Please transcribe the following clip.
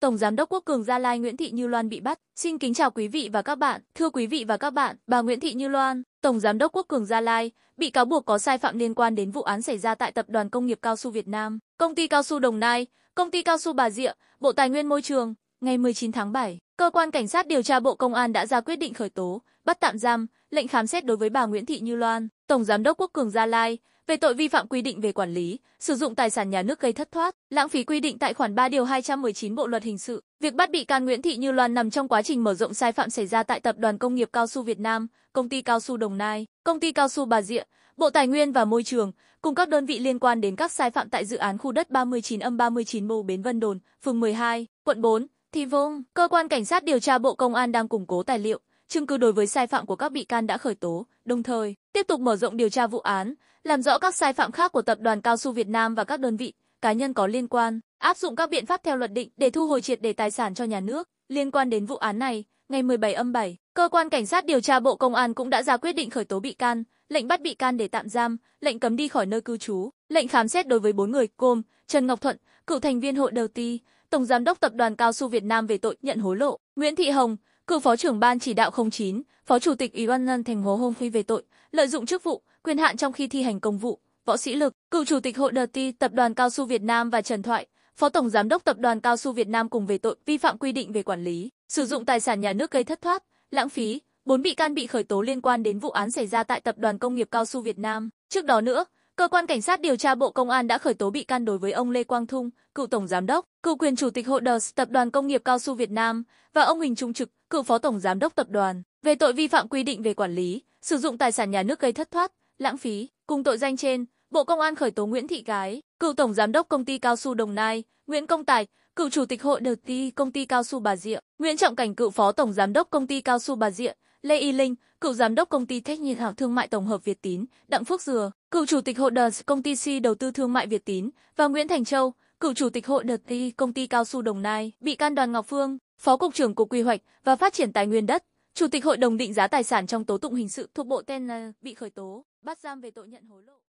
Tổng Giám đốc Quốc Cường Gia Lai Nguyễn Thị Như Loan bị bắt. Xin kính chào quý vị và các bạn. Thưa quý vị và các bạn, bà Nguyễn Thị Như Loan, Tổng Giám đốc Quốc Cường Gia Lai, bị cáo buộc có sai phạm liên quan đến vụ án xảy ra tại Tập đoàn Công nghiệp Cao su Việt Nam, Công ty Cao su Đồng Nai, Công ty Cao su Bà Rịa, Bộ Tài nguyên Môi trường. Ngày 19 tháng 7, Cơ quan Cảnh sát điều tra Bộ Công an đã ra quyết định khởi tố, bắt tạm giam, lệnh khám xét đối với bà Nguyễn Thị Như Loan, Tổng Giám đốc Quốc Cường Gia Lai, về tội vi phạm quy định về quản lý, sử dụng tài sản nhà nước gây thất thoát, lãng phí quy định tại khoản 3 điều 219 Bộ luật hình sự. Việc bắt bị can Nguyễn Thị Như Loan nằm trong quá trình mở rộng sai phạm xảy ra tại Tập đoàn Công nghiệp Cao su Việt Nam, Công ty Cao su Đồng Nai, Công ty Cao su Bà Rịa, Bộ Tài nguyên và Môi trường cùng các đơn vị liên quan đến các sai phạm tại dự án khu đất 39 âm 39 Mô Bến Vân Đồn, phường 12, quận 4, Thì Vông. Cơ quan Cảnh sát điều tra Bộ Công an đang củng cố tài liệu, chứng cứ đối với sai phạm của các bị can đã khởi tố, đồng thời tiếp tục mở rộng điều tra vụ án, làm rõ các sai phạm khác của tập đoàn Cao su Việt Nam và các đơn vị, cá nhân có liên quan, áp dụng các biện pháp theo luật định để thu hồi triệt để tài sản cho nhà nước. Liên quan đến vụ án này, ngày 17 âm 7, cơ quan cảnh sát điều tra Bộ Công an cũng đã ra quyết định khởi tố bị can, lệnh bắt bị can để tạm giam, lệnh cấm đi khỏi nơi cư trú, lệnh khám xét đối với 4 người gồm Trần Ngọc Thuận, cựu thành viên hội đầu ti, tổng giám đốc tập đoàn Cao su Việt Nam về tội nhận hối lộ, Nguyễn Thị Hồng, cựu phó trưởng ban chỉ đạo 09, phó chủ tịch Ủy ban nhân thành phố Hồng Phi về tội lợi dụng chức vụ, quyền hạn trong khi thi hành công vụ, võ sĩ lực, cựu chủ tịch hội đợt ti tập đoàn cao su Việt Nam và Trần Thoại, phó tổng giám đốc tập đoàn cao su Việt Nam cùng về tội vi phạm quy định về quản lý, sử dụng tài sản nhà nước gây thất thoát, lãng phí. Bốn bị can bị khởi tố liên quan đến vụ án xảy ra tại tập đoàn công nghiệp cao su Việt Nam. Trước đó nữa, Cơ quan cảnh sát điều tra Bộ Công an đã khởi tố bị can đối với ông Lê Quang Thung, cựu tổng giám đốc, cựu quyền chủ tịch hội đồng Tập đoàn Công nghiệp Cao su Việt Nam và ông Huỳnh Trung Trực, cựu phó tổng giám đốc tập đoàn về tội vi phạm quy định về quản lý, sử dụng tài sản nhà nước gây thất thoát, lãng phí. Cùng tội danh trên, Bộ Công an khởi tố Nguyễn Thị Gái, cựu tổng giám đốc công ty cao su Đồng Nai, Nguyễn Công Tài, cựu chủ tịch hội đầu ty công ty cao su Bà Rịa, Nguyễn Trọng Cảnh cựu phó tổng giám đốc công ty cao su Bà Rịa Lê Y Linh, cựu giám đốc công ty trách nhiệm hạng thương mại tổng hợp Việt Tín, Đặng Phúc Dừa, cựu chủ tịch hội đợt công ty C đầu tư thương mại Việt Tín và Nguyễn Thành Châu, cựu chủ tịch hội đợt ty công ty cao su Đồng Nai, bị can Đoàn Ngọc Phương, phó cục trưởng cục quy hoạch và phát triển tài nguyên đất, chủ tịch hội đồng định giá tài sản trong tố tụng hình sự thuộc bộ Tên bị khởi tố, bắt giam về tội nhận hối lộ.